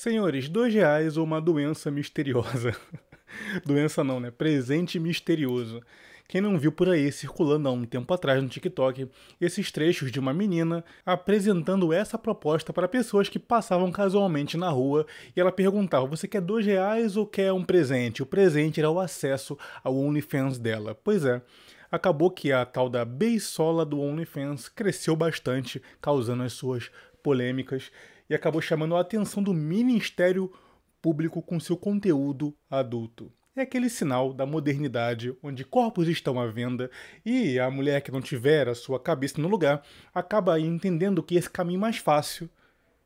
Senhores, dois reais ou uma doença misteriosa. doença não, né? Presente misterioso. Quem não viu por aí circulando há um tempo atrás no TikTok esses trechos de uma menina apresentando essa proposta para pessoas que passavam casualmente na rua e ela perguntava: você quer dois reais ou quer um presente? O presente era o acesso ao OnlyFans dela. Pois é. Acabou que a tal da beisola do OnlyFans cresceu bastante, causando as suas polêmicas e acabou chamando a atenção do Ministério Público com seu conteúdo adulto. É aquele sinal da modernidade onde corpos estão à venda e a mulher que não tiver a sua cabeça no lugar acaba entendendo que esse caminho é mais fácil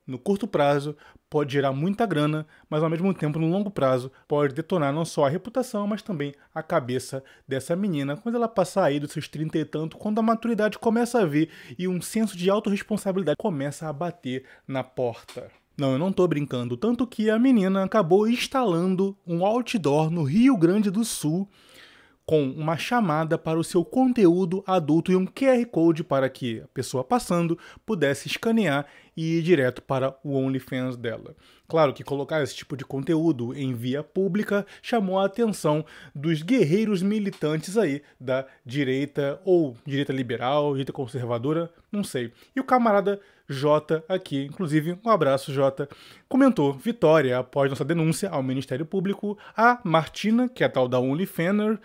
no curto prazo, pode gerar muita grana, mas ao mesmo tempo, no longo prazo, pode detonar não só a reputação, mas também a cabeça dessa menina quando ela passar aí dos seus trinta e tanto, quando a maturidade começa a vir e um senso de autorresponsabilidade começa a bater na porta. Não, eu não tô brincando, tanto que a menina acabou instalando um outdoor no Rio Grande do Sul com uma chamada para o seu conteúdo adulto e um QR Code para que a pessoa passando pudesse escanear e ir direto para o OnlyFans dela. Claro que colocar esse tipo de conteúdo em via pública chamou a atenção dos guerreiros militantes aí da direita ou direita liberal, direita conservadora, não sei. E o camarada Jota aqui, inclusive um abraço Jota, comentou vitória após nossa denúncia ao Ministério Público a Martina, que é a tal da OnlyFanner,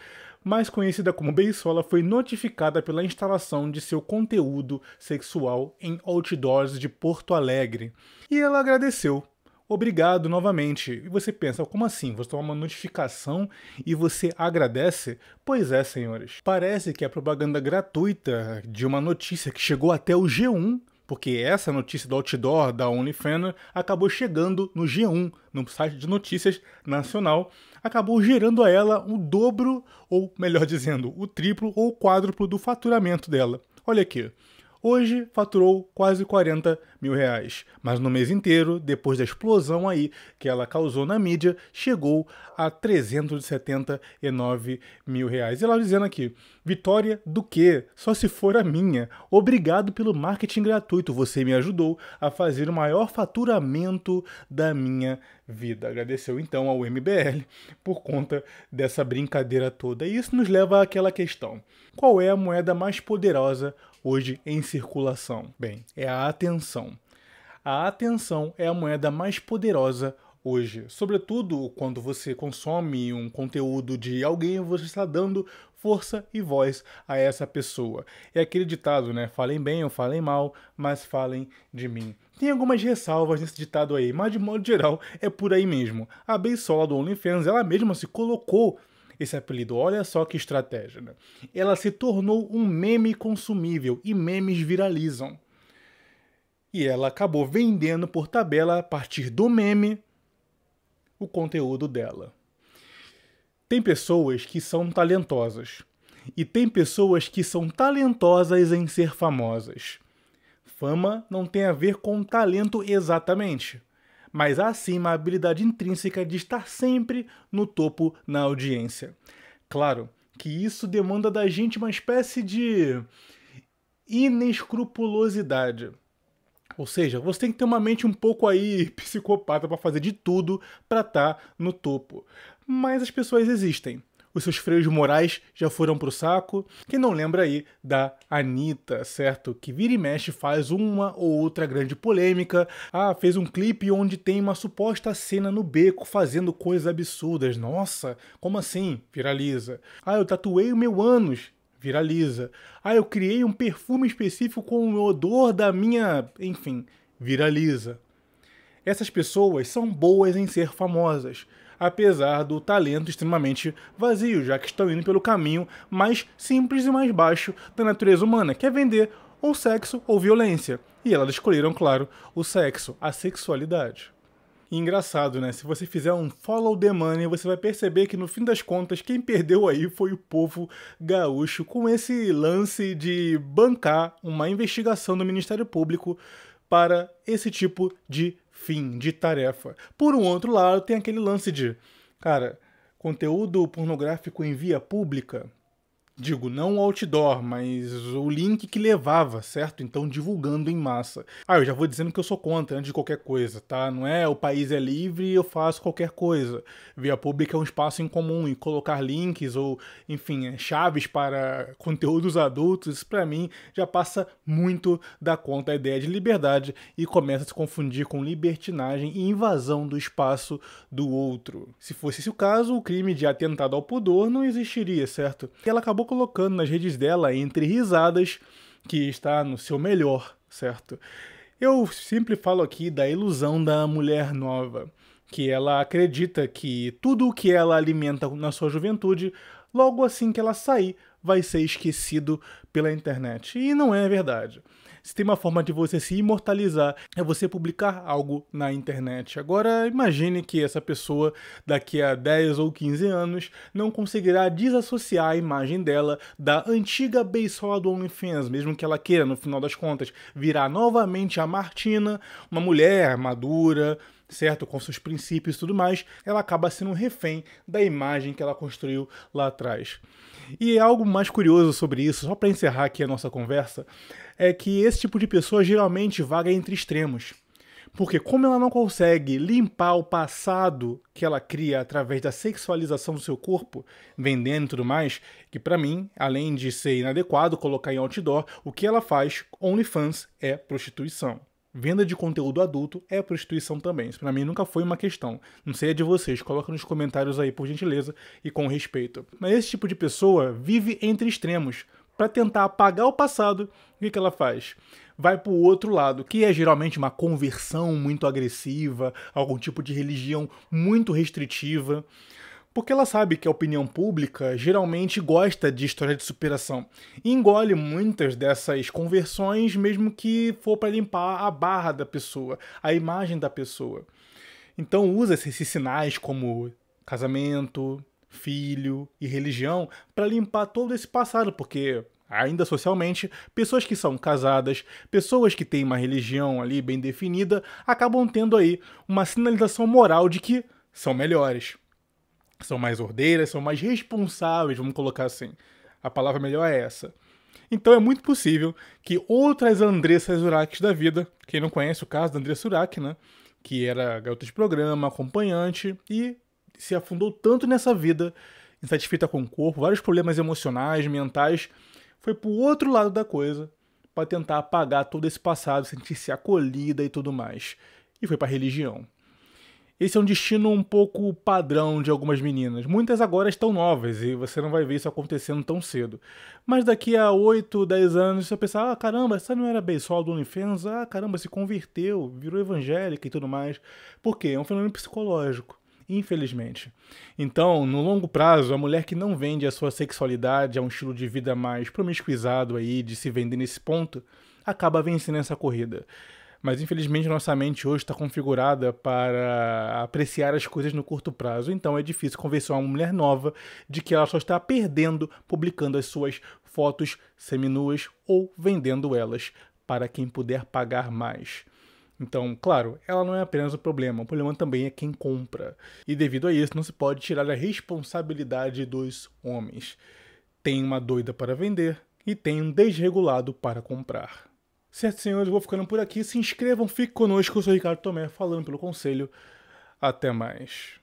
mais conhecida como Beisola, foi notificada pela instalação de seu conteúdo sexual em outdoors de Porto Alegre. E ela agradeceu. Obrigado novamente. E você pensa, como assim? Você toma uma notificação e você agradece? Pois é, senhores. Parece que a propaganda gratuita de uma notícia que chegou até o G1 porque essa notícia do outdoor da OnlyFans acabou chegando no G1, no site de notícias nacional, acabou gerando a ela o dobro, ou melhor dizendo, o triplo ou quádruplo do faturamento dela. Olha aqui, hoje faturou quase 40 mil reais. Mas no mês inteiro, depois da explosão aí que ela causou na mídia, chegou a 379 mil reais. E ela dizendo aqui, vitória do que? Só se for a minha. Obrigado pelo marketing gratuito, você me ajudou a fazer o maior faturamento da minha vida. Agradeceu então ao MBL por conta dessa brincadeira toda. E isso nos leva àquela questão: qual é a moeda mais poderosa hoje em circulação? Bem, é a atenção. A atenção é a moeda mais poderosa hoje, sobretudo quando você consome um conteúdo de alguém, você está dando força e voz a essa pessoa. É aquele ditado, né? Falem bem ou falem mal, mas falem de mim. Tem algumas ressalvas nesse ditado aí, mas de modo geral é por aí mesmo. A Beisola do OnlyFans, ela mesma se colocou esse apelido. Olha só que estratégia. Né? Ela se tornou um meme consumível e memes viralizam. E ela acabou vendendo por tabela a partir do meme o conteúdo dela. Tem pessoas que são talentosas e tem pessoas que são talentosas em ser famosas. Fama não tem a ver com talento exatamente mas acima a habilidade intrínseca de estar sempre no topo na audiência. Claro que isso demanda da gente uma espécie de inescrupulosidade. Ou seja, você tem que ter uma mente um pouco aí psicopata para fazer de tudo para estar tá no topo. Mas as pessoas existem os seus freios morais já foram pro saco. Quem não lembra aí da Anitta, certo? Que vira e mexe faz uma ou outra grande polêmica. Ah, fez um clipe onde tem uma suposta cena no beco fazendo coisas absurdas. Nossa, como assim? Viraliza. Ah, eu tatuei o meu ânus viraliza. Ah, eu criei um perfume específico com o odor da minha. enfim, viraliza. Essas pessoas são boas em ser famosas, apesar do talento extremamente vazio, já que estão indo pelo caminho mais simples e mais baixo da natureza humana, que é vender ou sexo ou violência. E elas escolheram, claro, o sexo, a sexualidade. E engraçado, né? Se você fizer um follow the money, você vai perceber que no fim das contas, quem perdeu aí foi o povo gaúcho com esse lance de bancar uma investigação do Ministério Público para esse tipo de fim, de tarefa. Por um outro lado, tem aquele lance de, cara, conteúdo pornográfico em via pública Digo, não o outdoor, mas o link que levava, certo? Então divulgando em massa. Ah, eu já vou dizendo que eu sou contra antes de qualquer coisa, tá? Não é o país é livre eu faço qualquer coisa. Via pública é um espaço em comum e colocar links ou, enfim, é, chaves para conteúdos adultos, isso pra mim já passa muito da conta a ideia de liberdade e começa a se confundir com libertinagem e invasão do espaço do outro. Se fosse esse o caso, o crime de atentado ao pudor não existiria, certo? E ela acabou colocando nas redes dela, entre risadas, que está no seu melhor, certo? Eu sempre falo aqui da ilusão da mulher nova, que ela acredita que tudo o que ela alimenta na sua juventude, logo assim que ela sair, vai ser esquecido pela internet. E não é verdade. Se tem uma forma de você se imortalizar, é você publicar algo na internet. Agora, imagine que essa pessoa, daqui a 10 ou 15 anos, não conseguirá desassociar a imagem dela da antiga beisola do OnlyFans, mesmo que ela queira, no final das contas, virar novamente a Martina, uma mulher madura, certo? Com seus princípios e tudo mais, ela acaba sendo um refém da imagem que ela construiu lá atrás. E algo mais curioso sobre isso, só para encerrar aqui a nossa conversa, é que esse tipo de pessoa geralmente vaga entre extremos. Porque como ela não consegue limpar o passado que ela cria através da sexualização do seu corpo, vendendo e tudo mais, que para mim, além de ser inadequado colocar em outdoor, o que ela faz, OnlyFans, é prostituição. Venda de conteúdo adulto é prostituição também. Isso pra mim nunca foi uma questão. Não sei a de vocês, coloca nos comentários aí, por gentileza, e com respeito. Mas esse tipo de pessoa vive entre extremos. Para tentar apagar o passado, o que, que ela faz? Vai para o outro lado, que é geralmente uma conversão muito agressiva, algum tipo de religião muito restritiva porque ela sabe que a opinião pública geralmente gosta de histórias de superação e engole muitas dessas conversões, mesmo que for para limpar a barra da pessoa, a imagem da pessoa. Então usa esses sinais como casamento, filho e religião para limpar todo esse passado, porque ainda socialmente, pessoas que são casadas, pessoas que têm uma religião ali bem definida, acabam tendo aí uma sinalização moral de que são melhores são mais ordeiras, são mais responsáveis, vamos colocar assim. A palavra melhor é essa. Então é muito possível que outras Andressas Uraques da vida, quem não conhece o caso da Andressa Uraque, né? Que era garota de programa, acompanhante e se afundou tanto nessa vida, insatisfeita com o corpo, vários problemas emocionais, mentais, foi pro outro lado da coisa para tentar apagar todo esse passado, sentir-se acolhida e tudo mais. E foi pra religião. Esse é um destino um pouco padrão de algumas meninas. Muitas agora estão novas e você não vai ver isso acontecendo tão cedo. Mas daqui a 8, 10 anos você vai pensar: ah, caramba, essa não era beisol do OnlyFans? Ah, caramba, se converteu, virou evangélica e tudo mais. Por quê? É um fenômeno psicológico infelizmente. Então, no longo prazo, a mulher que não vende a sua sexualidade a um estilo de vida mais promiscuizado aí, de se vender nesse ponto, acaba vencendo essa corrida mas infelizmente nossa mente hoje está configurada para apreciar as coisas no curto prazo, então é difícil convencer uma mulher nova de que ela só está perdendo publicando as suas fotos seminuas ou vendendo elas para quem puder pagar mais. Então, claro, ela não é apenas o problema, o problema também é quem compra. E devido a isso, não se pode tirar a responsabilidade dos homens. Tem uma doida para vender e tem um desregulado para comprar. Certo, senhores, vou ficando por aqui. Se inscrevam, fiquem conosco. Eu sou Ricardo Tomé, falando pelo conselho. Até mais.